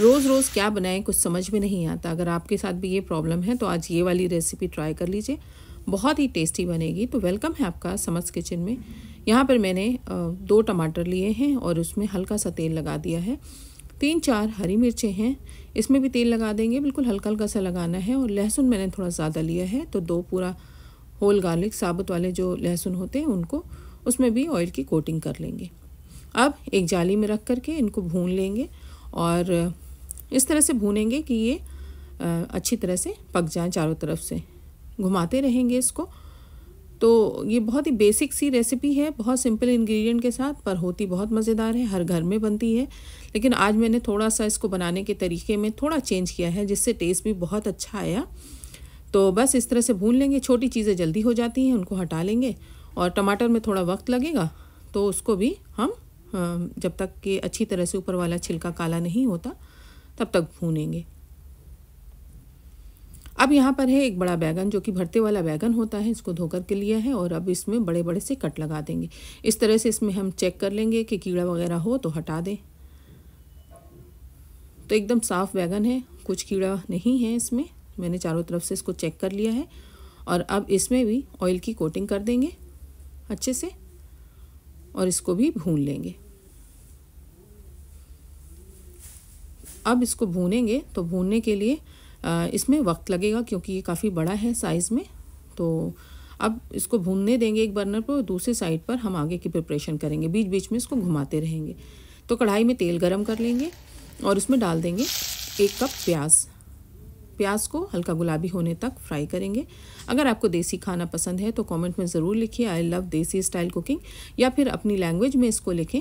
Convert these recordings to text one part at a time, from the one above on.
रोज़ रोज़ क्या बनाएं कुछ समझ में नहीं आता अगर आपके साथ भी ये प्रॉब्लम है तो आज ये वाली रेसिपी ट्राई कर लीजिए बहुत ही टेस्टी बनेगी तो वेलकम है आपका समझ किचन में यहाँ पर मैंने दो टमाटर लिए हैं और उसमें हल्का सा तेल लगा दिया है तीन चार हरी मिर्चें हैं इसमें भी तेल लगा देंगे बिल्कुल हल्का हल्का सा लगाना है और लहसुन मैंने थोड़ा ज़्यादा लिया है तो दो पूरा होल गार्लिक साबुत वाले जो लहसुन होते हैं उनको उसमें भी ऑयल की कोटिंग कर लेंगे अब एक जाली में रख करके इनको भून लेंगे और इस तरह से भूनेंगे कि ये अच्छी तरह से पक जाए चारों तरफ से घुमाते रहेंगे इसको तो ये बहुत ही बेसिक सी रेसिपी है बहुत सिंपल इंग्रेडिएंट के साथ पर होती बहुत मज़ेदार है हर घर में बनती है लेकिन आज मैंने थोड़ा सा इसको बनाने के तरीके में थोड़ा चेंज किया है जिससे टेस्ट भी बहुत अच्छा आया तो बस इस तरह से भून लेंगे छोटी चीज़ें जल्दी हो जाती हैं उनको हटा लेंगे और टमाटर में थोड़ा वक्त लगेगा तो उसको भी हम जब तक कि अच्छी तरह से ऊपर वाला छिलका काला नहीं होता तब तक भूनेंगे अब यहाँ पर है एक बड़ा बैगन जो कि भरते वाला बैगन होता है इसको धोकर के लिया है और अब इसमें बड़े बड़े से कट लगा देंगे इस तरह से इसमें हम चेक कर लेंगे कि कीड़ा वगैरह हो तो हटा दें तो एकदम साफ़ बैगन है कुछ कीड़ा नहीं है इसमें मैंने चारों तरफ से इसको चेक कर लिया है और अब इसमें भी ऑयल की कोटिंग कर देंगे अच्छे से और इसको भी भून लेंगे अब इसको भूनेंगे तो भूनने के लिए इसमें वक्त लगेगा क्योंकि ये काफ़ी बड़ा है साइज़ में तो अब इसको भूनने देंगे एक बर्नर पर और दूसरे साइड पर हम आगे की प्रिपरेशन करेंगे बीच बीच में इसको घुमाते रहेंगे तो कढ़ाई में तेल गरम कर लेंगे और उसमें डाल देंगे एक कप प्याज प्याज को हल्का गुलाबी होने तक फ्राई करेंगे अगर आपको देसी खाना पसंद है तो कमेंट में ज़रूर लिखिए I love desi style cooking या फिर अपनी लैंग्वेज में इसको लिखें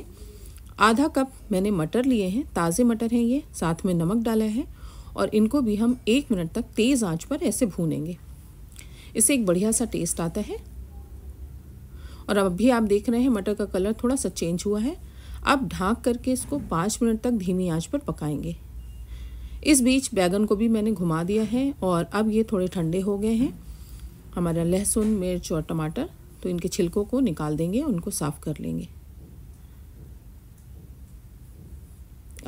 आधा कप मैंने मटर लिए हैं ताज़े मटर हैं ये साथ में नमक डाला है और इनको भी हम एक मिनट तक तेज़ आंच पर ऐसे भूनेंगे इससे एक बढ़िया सा टेस्ट आता है और अब भी आप देख रहे हैं मटर का कलर थोड़ा सा चेंज हुआ है अब ढाँक करके इसको पाँच मिनट तक धीमी आँच पर पकाएंगे इस बीच बैगन को भी मैंने घुमा दिया है और अब ये थोड़े ठंडे हो गए हैं हमारा लहसुन मिर्च और टमाटर तो इनके छिलकों को निकाल देंगे उनको साफ़ कर लेंगे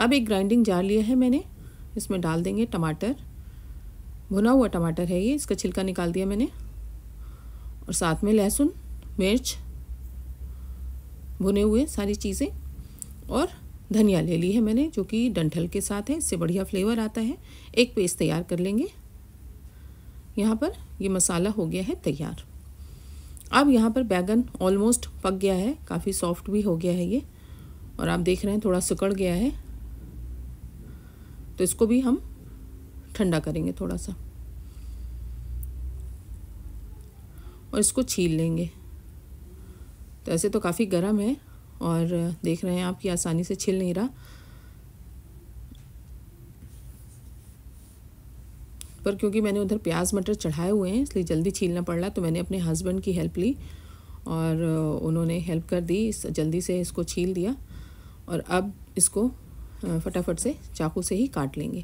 अब एक ग्राइंडिंग जार लिया है मैंने इसमें डाल देंगे टमाटर भुना हुआ टमाटर है ये इसका छिलका निकाल दिया मैंने और साथ में लहसुन मिर्च भुने हुए सारी चीज़ें और धनिया ले ली है मैंने जो कि डंठल के साथ है इससे बढ़िया फ्लेवर आता है एक पेस्ट तैयार कर लेंगे यहाँ पर ये मसाला हो गया है तैयार अब यहाँ पर बैगन ऑलमोस्ट पक गया है काफ़ी सॉफ्ट भी हो गया है ये और आप देख रहे हैं थोड़ा सिकड़ गया है तो इसको भी हम ठंडा करेंगे थोड़ा सा और इसको छील लेंगे तो ऐसे तो काफ़ी गर्म है और देख रहे हैं आप कि आसानी से छिल नहीं रहा पर क्योंकि मैंने उधर प्याज मटर चढ़ाए हुए हैं इसलिए जल्दी छीलना पड़ रहा तो मैंने अपने हस्बैंड की हेल्प ली और उन्होंने हेल्प कर दी जल्दी से इसको छील दिया और अब इसको फटाफट से चाकू से ही काट लेंगे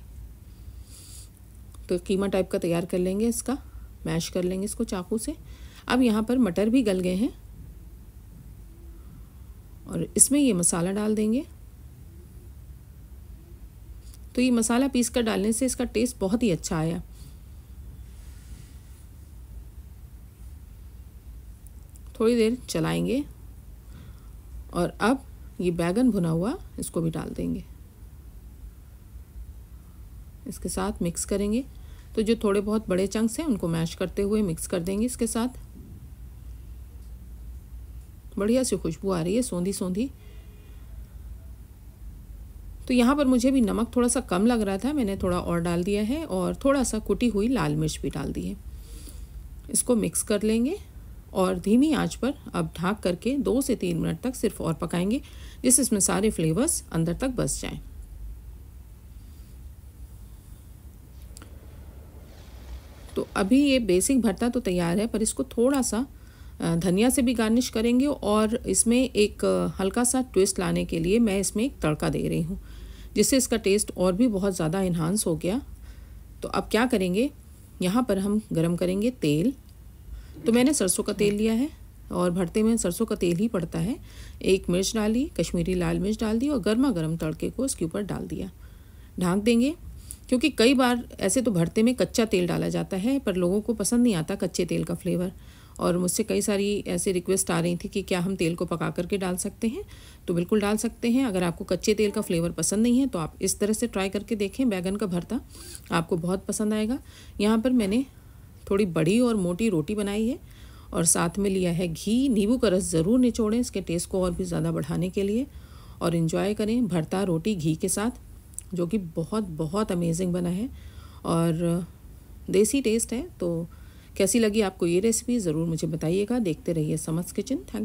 तो कीमा टाइप का तैयार कर लेंगे इसका मैश कर लेंगे इसको चाकू से अब यहाँ पर मटर भी गल गए हैं और इसमें ये मसाला डाल देंगे तो ये मसाला पीस कर डालने से इसका टेस्ट बहुत ही अच्छा आया थोड़ी देर चलाएंगे और अब ये बैगन भुना हुआ इसको भी डाल देंगे इसके साथ मिक्स करेंगे तो जो थोड़े बहुत बड़े चंक्स हैं उनको मैश करते हुए मिक्स कर देंगे इसके साथ बढ़िया सी खुशबू आ रही है सौंधी सौंधी तो यहाँ पर मुझे भी नमक थोड़ा सा कम लग रहा था मैंने थोड़ा और डाल दिया है और थोड़ा सा कुटी हुई लाल मिर्च भी डाल दी है इसको मिक्स कर लेंगे और धीमी आंच पर अब ढाक करके दो से तीन मिनट तक सिर्फ और पकाएंगे जिससे इसमें सारे फ्लेवर्स अंदर तक बस जाएं अभी ये बेसिक भरता तो तैयार है पर इसको थोड़ा सा धनिया से भी गार्निश करेंगे और इसमें एक हल्का सा ट्विस्ट लाने के लिए मैं इसमें एक तड़का दे रही हूँ जिससे इसका टेस्ट और भी बहुत ज़्यादा इन्हांस हो गया तो अब क्या करेंगे यहाँ पर हम गरम करेंगे तेल तो मैंने सरसों का तेल लिया है और भरते में सरसों का तेल ही पड़ता है एक मिर्च डाली कश्मीरी लाल मिर्च डाल दी और गर्मा गर्म तड़के को इसके ऊपर डाल दिया ढाँक देंगे क्योंकि कई बार ऐसे तो भरते में कच्चा तेल डाला जाता है पर लोगों को पसंद नहीं आता कच्चे तेल का फ्लेवर और मुझसे कई सारी ऐसे रिक्वेस्ट आ रही थी कि क्या हम तेल को पका करके डाल सकते हैं तो बिल्कुल डाल सकते हैं अगर आपको कच्चे तेल का फ्लेवर पसंद नहीं है तो आप इस तरह से ट्राई करके देखें बैगन का भरता आपको बहुत पसंद आएगा यहाँ पर मैंने थोड़ी बड़ी और मोटी रोटी बनाई है और साथ में लिया है घी नींबू का रस ज़रूर निचोड़ें इसके टेस्ट को और भी ज़्यादा बढ़ाने के लिए और इन्जॉय करें भरता रोटी घी के साथ जो कि बहुत बहुत अमेजिंग बना है और देसी टेस्ट है तो कैसी लगी आपको ये रेसिपी ज़रूर मुझे बताइएगा देखते रहिए समस किचन थैंक